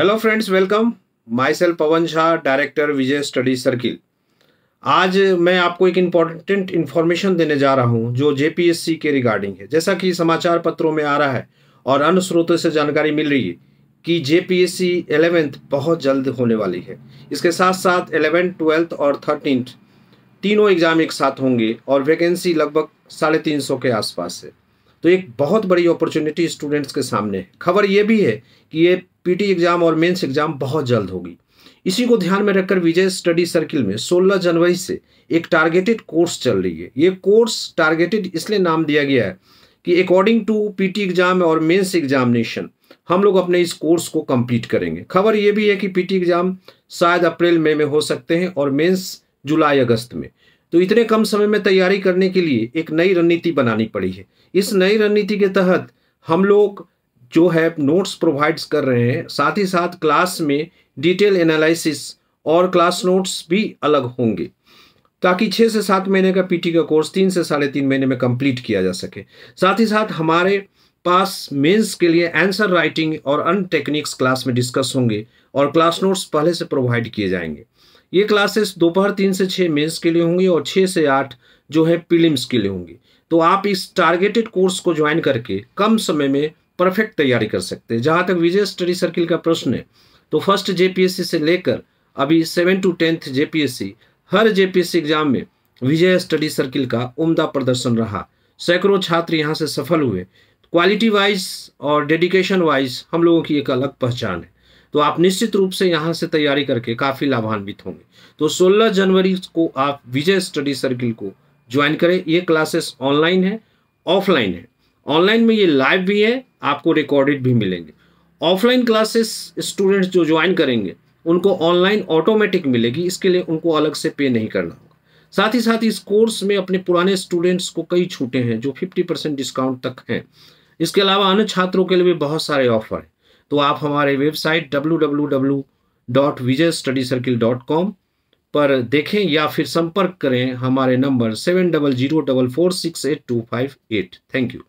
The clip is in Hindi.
hello friends welcome myself Pavan Jha director Vijay study circle आज मैं आपको एक इम्पॉर्टेंट इन्फॉर्मेशन देने जा रहा हूं जो जेपीएससी के रिगार्डिंग है जैसा कि समाचार पत्रों में आ रहा है और अन्य स्रोतों से जानकारी मिल रही है कि जेपीएससी एलेवेंथ बहुत जल्द होने वाली है इसके साथ साथ एलेवेंथ ट्वेल्थ और थर्टीन तीनों एग्ज़ाम एक साथ होंगे और वैकेंसी लगभग साढ़े तीन सौ के आसपास है तो एक बहुत बड़ी अपॉर्चुनिटी स्टूडेंट्स के सामने है खबर ये भी है कि ये पीटी एग्ज़ाम और मेंस एग्ज़ाम बहुत जल्द होगी इसी को ध्यान में रखकर विजय स्टडी सर्किल में 16 जनवरी से एक टारगेटेड कोर्स चल रही है ये कोर्स टारगेटेड इसलिए नाम दिया गया है कि अकॉर्डिंग टू पीटी एग्ज़ाम और मेंस एग्जामिनेशन हम लोग अपने इस कोर्स को कंप्लीट करेंगे खबर ये भी है कि पीटी एग्ज़ाम शायद अप्रैल मई में, में हो सकते हैं और मेन्स जुलाई अगस्त में तो इतने कम समय में तैयारी करने के लिए एक नई रणनीति बनानी पड़ी है इस नई रणनीति के तहत हम लोग जो है नोट्स प्रोवाइड्स कर रहे हैं साथ ही साथ क्लास में डिटेल एनालिसिस और क्लास नोट्स भी अलग होंगे ताकि छः से सात महीने का पीटी का कोर्स तीन से साढ़े तीन महीने में कंप्लीट किया जा सके साथ ही साथ हमारे पास मेंस के लिए आंसर राइटिंग और अन टेक्निक्स क्लास में डिस्कस होंगे और क्लास नोट्स पहले से प्रोवाइड किए जाएंगे ये क्लासेस दोपहर तीन से छः मेंस के लिए होंगी और छः से आठ जो है पिलिम्स के लिए होंगी तो आप इस टारगेटेड कोर्स को ज्वाइन करके कम समय में परफेक्ट तैयारी कर सकते हैं जहाँ तक विजय स्टडी सर्किल का प्रश्न है तो फर्स्ट जेपीएससी से लेकर अभी सेवन टू टेंथ जेपीएससी हर जेपीएससी एग्जाम में विजय स्टडी सर्किल का उम्दा प्रदर्शन रहा सैकड़ों छात्र यहाँ से सफल हुए क्वालिटी वाइज और डेडिकेशन वाइज हम लोगों की एक अलग पहचान है तो आप निश्चित रूप से यहाँ से तैयारी करके काफ़ी लाभान्वित होंगे तो 16 जनवरी को आप विजय स्टडी सर्किल को ज्वाइन करें ये क्लासेस ऑनलाइन है ऑफलाइन है ऑनलाइन में ये लाइव भी है आपको रिकॉर्डेड भी मिलेंगे ऑफलाइन क्लासेस स्टूडेंट्स जो ज्वाइन करेंगे उनको ऑनलाइन ऑटोमेटिक मिलेगी इसके लिए उनको अलग से पे नहीं करना होगा साथ ही साथ इस कोर्स में अपने पुराने स्टूडेंट्स को कई छूटे हैं जो 50 परसेंट डिस्काउंट तक हैं इसके अलावा अन्य छात्रों के लिए भी बहुत सारे ऑफर हैं तो आप हमारे वेबसाइट डब्ल्यू पर देखें या फिर संपर्क करें हमारे number seven double zero double four six eight two five eight thank you